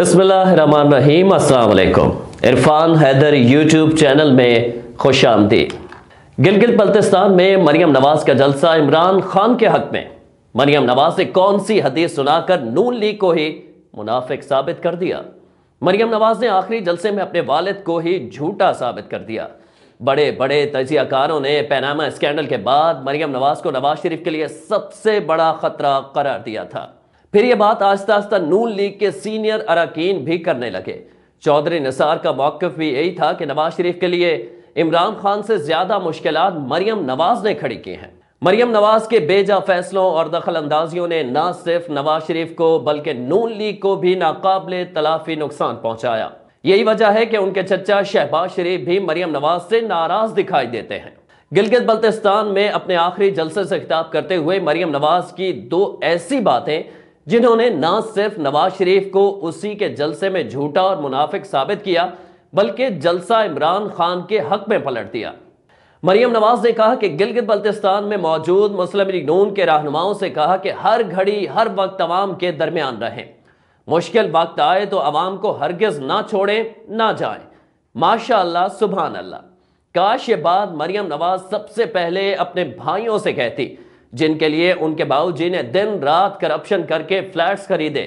अस्सलाम अल्लाम Irfan Haider YouTube channel में खुश आमदी गिलगित बल्तिस्तान में मरियम नवाज़ का जलसा इमरान खान के हक में मरियम नवाज़ ने कौन सी हदीस सुनाकर नून लीग को ही मुनाफिक साबित कर दिया मरियम नवाज़ ने आखिरी जलसे में अपने वालद को ही झूठा साबित कर दिया बड़े बड़े तजियाकारों ने पैनामा स्कैंडल के बाद मरियम नवाज़ को नवाज शरीफ के लिए सबसे बड़ा ख़तरा करार दिया था फिर यह बात आस्ता आस्ता नून लीग के सीनियर अरकान भी करने लगे चौधरी निसार का मौकफ भी यही था कि नवाज शरीफ के लिए इमरान खान से ज्यादा मुश्किल मरियम नवाज ने खड़ी की हैं मरियम नवाज के बेजा फैसलों और दखल अंदाजियों ने ना सिर्फ नवाज शरीफ को बल्कि नून लीग को भी नाकबले तलाफी नुकसान पहुंचाया यही वजह है कि उनके चचा शहबाज शरीफ भी मरियम नवाज से नाराज दिखाई देते हैं गिलगित बल्तिस्तान में अपने आखिरी जलसे से खिताब करते हुए मरियम नवाज की दो ऐसी बातें जिन्होंने ना सिर्फ नवाज शरीफ को उसी के जलसे में झूठा और मुनाफिक साबित किया बल्कि जलसा इमरान खान के हक में पलट दिया मरियम नवाज ने कहा कि गिलगित बल्तिस्तान में मौजूद मुस्लिम लीग नून के रहनुमाओं से कहा कि हर घड़ी हर वक्त आवाम के दरमियान रहें मुश्किल वक्त आए तो आवाम को हरगिज ना छोड़ें ना जाएं माशा अल्लाह सुबहान अल्लाह काश ये बात मरियम नवाज सबसे पहले अपने भाइयों से कहती जिनके लिए उनके बाबूजी ने दिन रात करप्शन करके फ्लैट्स खरीदे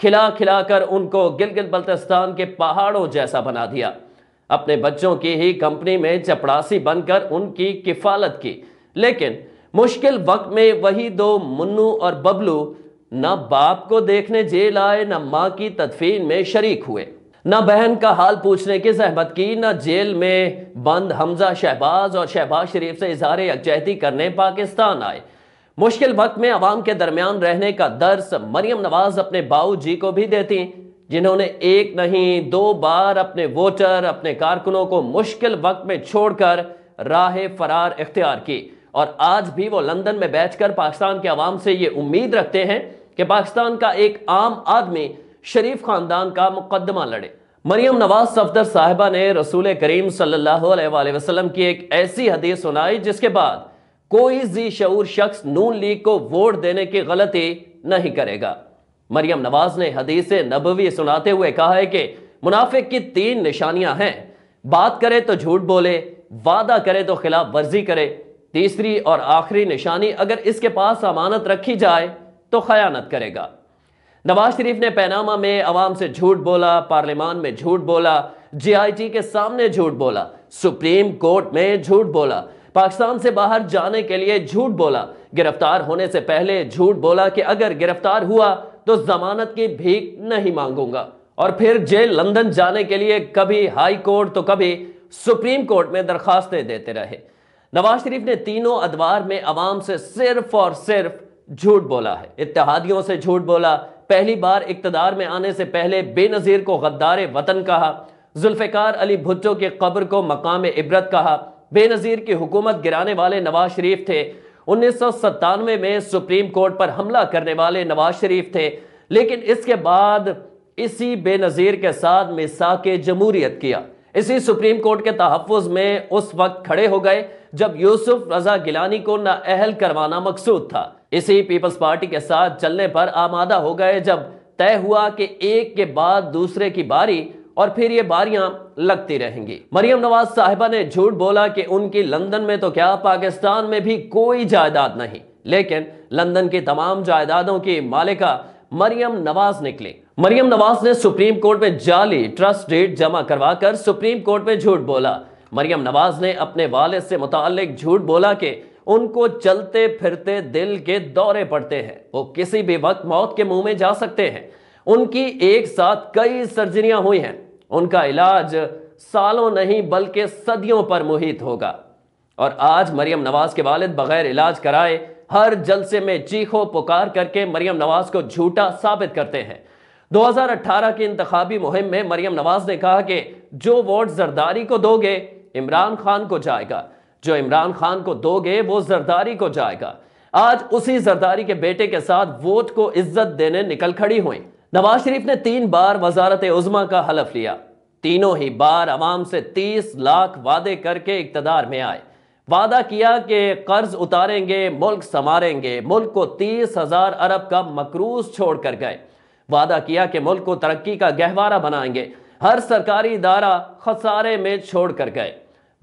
खिला खिलाकर उनको गिलगित बल्तिस्तान के पहाड़ों जैसा बना दिया अपने बच्चों की ही कंपनी में चपड़ासी बनकर उनकी किफालत की लेकिन मुश्किल वक्त में वही दो मुन्नू और बबलू न बाप को देखने जेल आए न माँ की तदफीन में शरीक हुए न बहन का हाल पूछने की जहमत की न जेल में बंद हमजा शहबाज और शहबाज शरीफ से इजहार यकजहती करने पाकिस्तान आए मुश्किल वक्त में अवाम के दरमियान रहने का दर्स मरियम नवाज अपने बाऊ जी को भी देती जिन्होंने एक नहीं दो बार अपने वोटर अपने कारकुनों को मुश्किल वक्त में छोड़कर राह फरार इख्तियार की और आज भी वो लंदन में बैठकर पाकिस्तान के अवाम से ये उम्मीद रखते हैं कि पाकिस्तान का एक आम आदमी शरीफ खानदान का मुकदमा लड़े मरियम नवाज सफदर साहिबा ने रसूल करीम सल्लल्लाहु अलैहि वसल्लम की एक ऐसी हदीस सुनाई जिसके बाद कोई जी शूर शख्स नून लीग को वोट देने की गलती नहीं करेगा मरियम नवाज ने हदीस नबवी सुनाते हुए कहा है कि मुनाफिक की तीन निशानियां हैं बात करे तो झूठ बोले वादा करे तो खिलाफ वर्जी करे तीसरी और आखिरी निशानी अगर इसके पास अमानत रखी जाए तो खयानत करेगा नवाज शरीफ ने पैनामा में आवाम से झूठ बोला पार्लियामान में झूठ बोला जीआईटी के सामने झूठ बोला सुप्रीम कोर्ट में झूठ बोला पाकिस्तान से बाहर जाने के लिए झूठ बोला गिरफ्तार होने से पहले झूठ बोला कि अगर गिरफ्तार हुआ तो जमानत की भीख नहीं मांगूंगा और फिर जेल लंदन जाने के लिए कभी हाई कोर्ट तो कभी सुप्रीम कोर्ट में दरखास्तें देते रहे नवाज शरीफ ने तीनों अदवार में आवाम से सिर्फ और सिर्फ झूठ बोला है इतिहादियों से झूठ बोला पहली बार इकतदार में आने से पहले बेनज़ीर को गद्दार वतन कहा जुल्फ़िकार अली भुट्टो की कब्र को मकाम इबरत कहा बेनज़ीर की हुकूमत गिराने वाले नवाज शरीफ थे उन्नीस में सुप्रीम कोर्ट पर हमला करने वाले नवाज शरीफ थे लेकिन इसके बाद इसी बेनज़ीर के साथ मिसा के जमूरियत किया इसी सुप्रीम कोर्ट के तहफ़ में उस वक्त खड़े हो गए जब यूसुफ रजा गिलानी को नाअहल करवाना मकसूद था इसी पीपल्स पार्टी के साथ चलने पर आमादा हो गए जब तय हुआ कि एक के बाद दूसरे की बारी और फिर ये बारियां लगती रहेंगी मरियम नवाज साहिबा ने झूठ बोला कि उनकी लंदन में तो क्या पाकिस्तान में भी कोई जायदाद नहीं लेकिन लंदन की तमाम जायदादों की मालिका मरियम नवाज निकली मरियम नवाज ने सुप्रीम कोर्ट में जाली ट्रस्ट डेट जमा करवाकर सुप्रीम कोर्ट में झूठ बोला मरियम नवाज ने अपने वाले से मुतालिक झूठ बोला कि उनको चलते फिरते दिल के दौरे पड़ते हैं वो किसी भी वक्त मौत के मुंह में जा सकते हैं उनकी एक साथ कई सर्जरियां हुई हैं उनका इलाज सालों नहीं बल्कि सदियों पर मुहित होगा और आज मरियम नवाज के वालिद बगैर इलाज कराए हर जलसे में चीखों पुकार करके मरियम नवाज को झूठा साबित करते हैं 2018 की इंतबी मुहिम में मरियम नवाज ने कहा कि जो वोट जरदारी को दोगे इमरान खान को जाएगा जो इमरान खान को दोगे वो जरदारी को जाएगा आज उसी जरदारी के बेटे के साथ वोट को इज्जत देने निकल खड़ी हुई नवाज शरीफ ने तीन बार वजारत उजमा का हलफ लिया तीनों ही बार आवाम से तीस लाख वादे करके इकतदार में आए वादा किया कि कर्ज उतारेंगे मुल्क संवारेंगे मुल्क को तीस हजार अरब का मकरूज छोड़ कर गए वादा किया कि मुल्क को तरक्की का गहवारा बनाएंगे हर सरकारी इदारा खसारे में छोड़ कर गए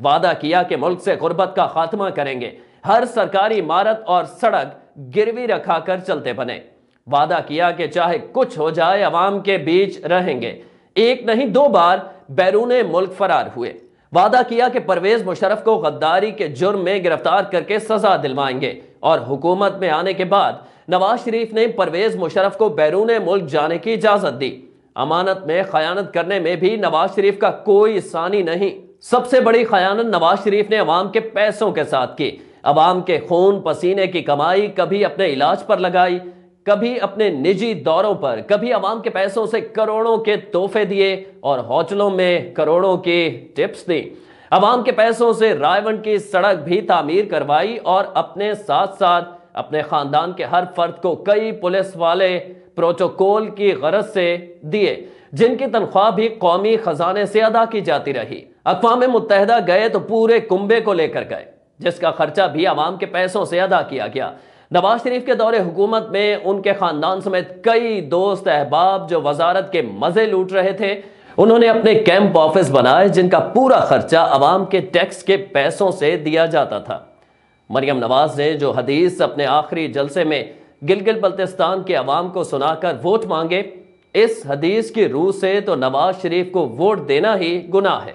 वादा किया कि मुल्क से गुर्बत का खात्मा करेंगे हर सरकारी इमारत और सड़क गिरवी रखा कर चलते बने वादा किया कि चाहे कुछ हो जाए अवाम के बीच रहेंगे एक नहीं दो बार बैरून मुल्क फरार हुए वादा किया कि परवेज मुशरफ को गद्दारी के जुर्म में गिरफ्तार करके सजा दिलवाएंगे और हुकूमत में आने के बाद नवाज शरीफ ने परवेज मुशरफ को बैरून मुल्क जाने की इजाजत दी अमानत में खयानत करने में भी नवाज शरीफ का कोई सानी नहीं सबसे बड़ी खयानत नवाज शरीफ ने अवाम के पैसों के साथ की अवाम के खून पसीने की कमाई कभी अपने इलाज पर लगाई कभी अपने निजी दौरों पर कभी आवाम के पैसों से करोड़ों के तोहफे दिए और होटलों में करोड़ों की टिप्स दी आवाम के पैसों से रायवन की सड़क भी तामीर करवाई और अपने साथ साथ अपने खानदान के हर फर्द को कई पुलिस वाले प्रोटोकॉल की गरज से दिए जिनकी तनख्वाह भी कौमी खजाने से अदा की जाती रही अकवा मुतहदा गए तो पूरे कुंबे को लेकर गए जिसका खर्चा भी आवाम के पैसों से अदा किया गया नवाज शरीफ के दौरे हुकूमत में उनके ख़ानदान समेत कई दोस्त अहबाब जो वजारत के मज़े लूट रहे थे उन्होंने अपने कैंप ऑफिस बनाए जिनका पूरा खर्चा आवाम के टैक्स के पैसों से दिया जाता था मरियम नवाज ने जो हदीस अपने आखिरी जलसे में गिलगिल बल्तिस्तान के अवाम को सुनाकर वोट मांगे इस हदीस की रूह से तो नवाज शरीफ को वोट देना ही गुना है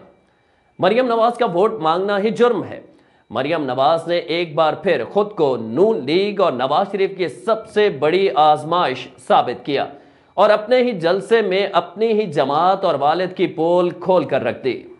मरियम नवाज का वोट मांगना ही जुर्म है मरियम नवाज ने एक बार फिर खुद को नून लीग और नवाज शरीफ की सबसे बड़ी आजमाइश साबित किया और अपने ही जलसे में अपनी ही जमात और वालद की पोल खोल कर रख दी